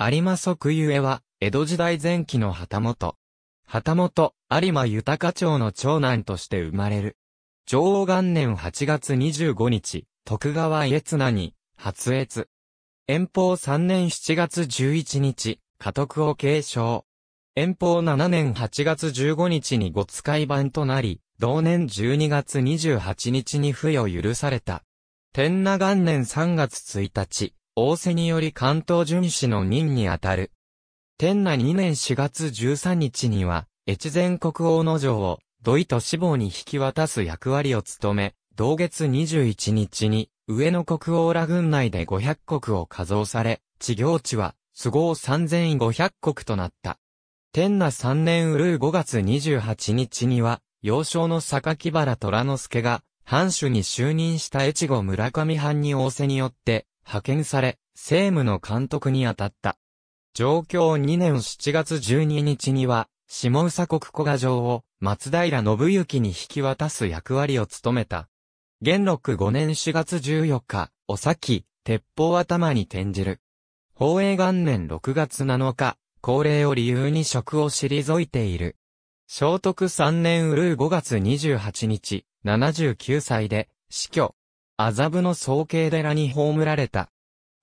有馬即ゆえは、江戸時代前期の旗本。旗本、有馬豊町の長男として生まれる。上王元年8月25日、徳川家綱に、発越。遠方3年7月11日、家督を継承。遠方7年8月15日にご使い版となり、同年12月28日に付与許された。天那元年3月1日、大瀬により関東巡視の任にあたる。天内2年4月13日には、越前国王の城を、土井と志望に引き渡す役割を務め、同月21日に、上野国王ら軍内で500国を加増され、地行地は、都合3500国となった。天那3年うるう5月28日には、幼少の木原虎之助が、藩主に就任した越後村上藩に仰せによって、派遣され、政務の監督に当たった。上京2年7月12日には、下宇佐国古賀城を松平信行に引き渡す役割を務めた。元禄5年4月14日、お先、鉄砲頭に転じる。宝永元年6月7日、高齢を理由に職を退いている。聖徳3年うるう5月28日、79歳で死去。麻布の総慶寺に葬られた。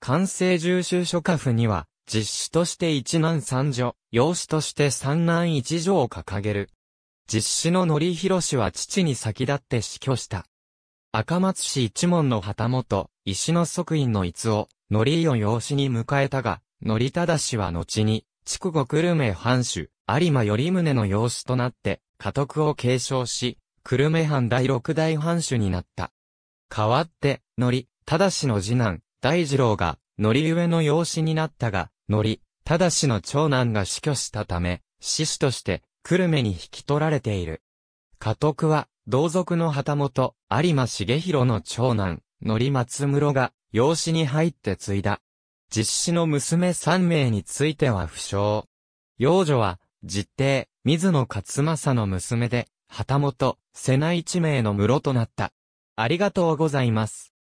完成重州諸家府には、実子として一男三女、養子として三男一女を掲げる。実子の則弘氏は父に先立って死去した。赤松氏一門の旗本、石の即院の逸を、則伊を養子に迎えたが、則忠氏は後に、筑後久留米藩主、有馬頼宗の養子となって、家督を継承し、久留米藩第六代藩主になった。代わって、のり、ただしの次男、大二郎が、のりゆえの養子になったが、のり、ただしの長男が死去したため、死子として、久留米に引き取られている。家督は、同族の旗本、有馬重弘の長男、のり松室が、養子に入って継いだ。実子の娘三名については不詳。幼女は、実弟、水野勝政の娘で、旗本、瀬名一名の室となった。ありがとうございます。